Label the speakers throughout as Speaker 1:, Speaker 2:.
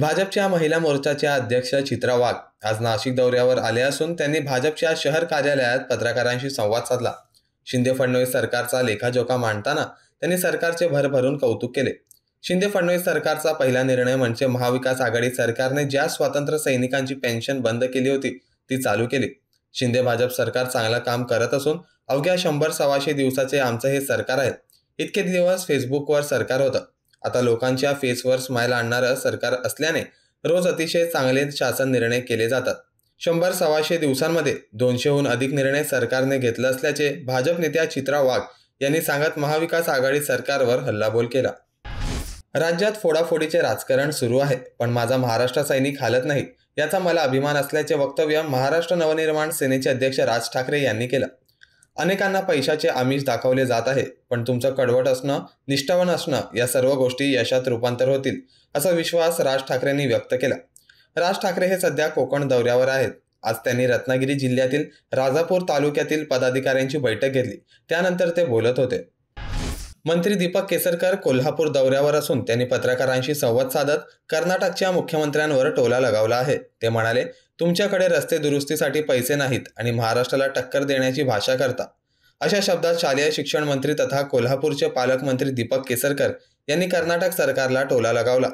Speaker 1: भाजपच्या महिला मोर्चाच्या अध्यक्ष चित्रा वाघ आज नाशिक दौऱ्यावर आले असून त्यांनी भाजपच्या शहर कार्यालयात पत्रकारांशी संवाद साधला शिंदे फडणवीस सरकारचा लेखाजोखा मांडताना त्यांनी सरकारचे भरभरून कौतुक केले शिंदे फडणवीस सरकारचा पहिला निर्णय म्हणजे महाविकास आघाडी सरकारने ज्या स्वातंत्र्य सैनिकांची पेन्शन बंद केली होती ती चालू केली शिंदे भाजप सरकार चांगलं काम करत असून अवघ्या शंभर सव्वाशे दिवसाचे आमचं हे सरकार आहे इतके दिवस फेसबुकवर सरकार होतं आता लोकांच्या फेसवर स्माईल आणणारं सरकार असल्याने रोज अतिशय चांगले शासन निर्णय केले जातात शंभर सव्वाशे दिवसांमध्ये दोनशेहून अधिक निर्णय सरकारने घेतले असल्याचे भाजप नेत्या चित्रा वाघ यांनी सांगत महाविकास आघाडी सरकारवर हल्लाबोल केला राज्यात फोडाफोडीचे राजकारण सुरू आहे पण माझा महाराष्ट्र सैनिक हालत नाही याचा मला अभिमान असल्याचे वक्तव्य महाराष्ट्र नवनिर्माण सेनेचे अध्यक्ष राज ठाकरे यांनी केलं अनेकांना पैशाचे आमिष दाखवले जात आहे पण तुमचं कडवट असणं निष्ठावान असणं या सर्व गोष्टी यशात रूपांतर होतील असा विश्वास राज ठाकरेंनी व्यक्त केला राज ठाकरे हे सध्या कोकण दौऱ्यावर आहेत आज त्यांनी रत्नागिरी जिल्ह्यातील राजापूर तालुक्यातील पदाधिकाऱ्यांची बैठक घेतली त्यानंतर ते बोलत होते मंत्री दीपक केसरकर कोल्हापूर दौऱ्यावर असून त्यांनी पत्रकारांशी संवाद साधत कर्नाटकच्या मुख्यमंत्र्यांवर टोला लगावला आहे ते म्हणाले तुमच्याकडे रस्ते दुरुस्तीसाठी पैसे नाहीत आणि महाराष्ट्राला टक्कर देण्याची भाषा करता अशा शब्दात शालेय शिक्षण मंत्री तथा कोल्हापूरचे पालकमंत्री दीपक केसरकर यांनी कर्नाटक सरकारला टोला लगावला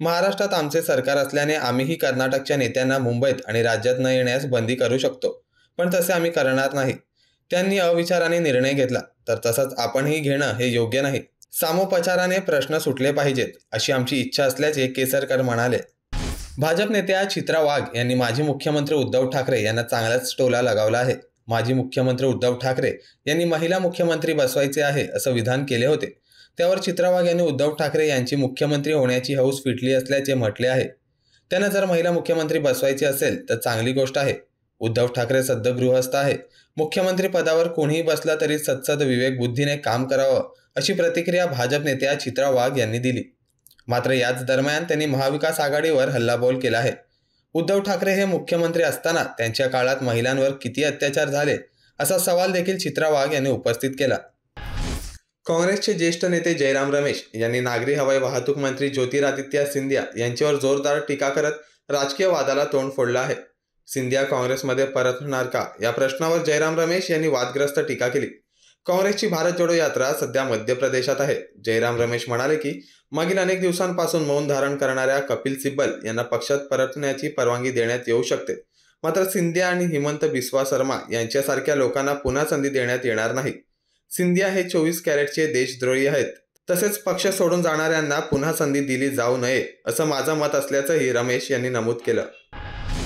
Speaker 1: महाराष्ट्रात आमचे सरकार असल्याने आम्हीही कर्नाटकच्या नेत्यांना मुंबईत आणि राज्यात न येण्यास बंदी करू शकतो पण तसे आम्ही करणार नाही त्यांनी अविचाराने निर्णय घेतला तर तसंच आपणही घेणं हे योग्य नाही सामोपचाराने प्रश्न सुटले पाहिजेत अशी आमची इच्छा असल्याचे केसरकर म्हणाले भाजप नेत्या चित्रा वाघ यांनी माजी मुख्यमंत्री उद्धव ठाकरे यांना चांगलाच टोला लगावला आहे माजी मुख्यमंत्री उद्धव ठाकरे यांनी महिला मुख्यमंत्री बसवायचे आहे असं विधान केले होते त्यावर चित्रा वाघ यांनी उद्धव ठाकरे यांची मुख्यमंत्री होण्याची हौस फिटली असल्याचे म्हटले आहे त्यांना जर महिला मुख्यमंत्री बसवायची असेल तर चांगली गोष्ट आहे उद्धव ठाकरे गृहस्थ आहेत मुख्यमंत्री पदावर कोणीही बसला तरी सत्सद विवेक बुद्धीने काम करावं अशी प्रतिक्रिया भाजप नेत्या चित्रा वाघ यांनी दिली मात्र याच दरम्यान त्यांनी महाविकास आघाडीवर हल्लाबोल केला आहे उद्धव ठाकरे हे मुख्यमंत्री असताना त्यांच्या काळात महिलांवर किती अत्याचार झाले असा सवाल देखील चित्रा वाघ यांनी उपस्थित केला काँग्रेसचे ज्येष्ठ नेते जयराम रमेश यांनी नागरी हवाई वाहतूक मंत्री ज्योतिरादित्य सिंधिया यांच्यावर जोरदार टीका करत राजकीय वादाला तोंड फोडलं आहे सिंधिया काँग्रेसमध्ये परतणार का या प्रश्नावर जयराम रमेश यांनी वादग्रस्त टीका केली काँग्रेसची भारत जोडो यात्रा सध्या मध्य प्रदेशात आहे जयराम रमेश म्हणाले की मागील अनेक दिवसांपासून मौन धारण करणाऱ्या कपिल सिब्बल यांना पक्षात परतण्याची परवानगी देण्यात येऊ शकते मात्र सिंधिया आणि हिमंत बिस्वा शर्मा यांच्यासारख्या लोकांना पुन्हा संधी देण्यात येणार नाही सिंधिया हे चोवीस कॅरेटचे देशद्रोही आहेत तसेच पक्ष सोडून जाणाऱ्यांना पुन्हा संधी दिली जाऊ नये असं माझं मत असल्याचंही रमेश यांनी नमूद केलं